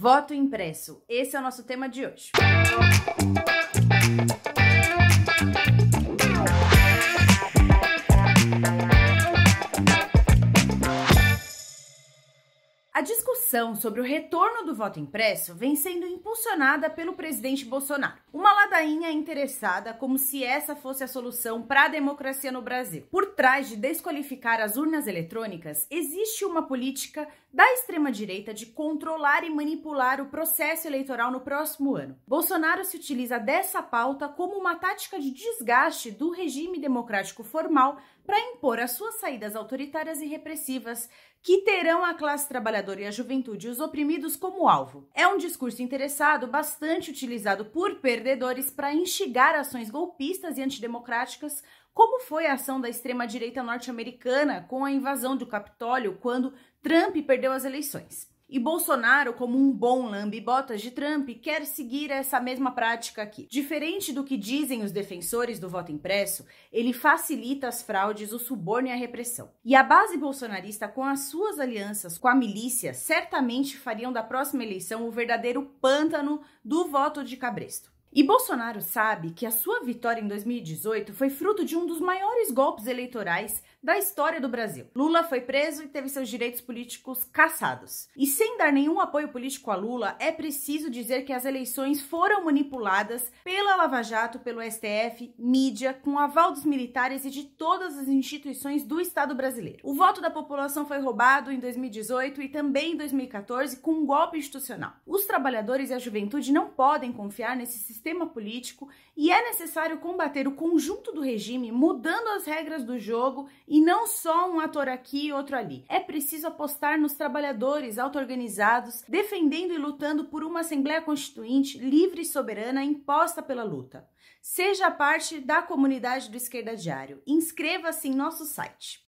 Voto impresso. Esse é o nosso tema de hoje. A discussão sobre o retorno do voto impresso vem sendo impulsionada pelo presidente Bolsonaro. Uma ladainha interessada, como se essa fosse a solução para a democracia no Brasil. Por trás de desqualificar as urnas eletrônicas, existe uma política da extrema-direita de controlar e manipular o processo eleitoral no próximo ano. Bolsonaro se utiliza dessa pauta como uma tática de desgaste do regime democrático formal para impor as suas saídas autoritárias e repressivas que terão a classe trabalhadora trabalhador e a juventude e os oprimidos como alvo. É um discurso interessado bastante utilizado por perdedores para instigar ações golpistas e antidemocráticas, como foi a ação da extrema-direita norte-americana com a invasão do Capitólio quando Trump perdeu as eleições. E Bolsonaro, como um bom lambe-botas de Trump, quer seguir essa mesma prática aqui. Diferente do que dizem os defensores do voto impresso, ele facilita as fraudes, o suborno e a repressão. E a base bolsonarista, com as suas alianças com a milícia, certamente fariam da próxima eleição o verdadeiro pântano do voto de Cabresto. E Bolsonaro sabe que a sua vitória em 2018 foi fruto de um dos maiores golpes eleitorais da história do Brasil. Lula foi preso e teve seus direitos políticos cassados. E sem dar nenhum apoio político a Lula, é preciso dizer que as eleições foram manipuladas pela Lava Jato, pelo STF, mídia, com aval dos militares e de todas as instituições do Estado brasileiro. O voto da população foi roubado em 2018 e também em 2014 com um golpe institucional. Os trabalhadores e a juventude não podem confiar nesse sistema sistema político e é necessário combater o conjunto do regime mudando as regras do jogo e não só um ator aqui e outro ali. É preciso apostar nos trabalhadores auto-organizados, defendendo e lutando por uma Assembleia Constituinte livre e soberana imposta pela luta. Seja parte da comunidade do Esquerda Diário. Inscreva-se em nosso site.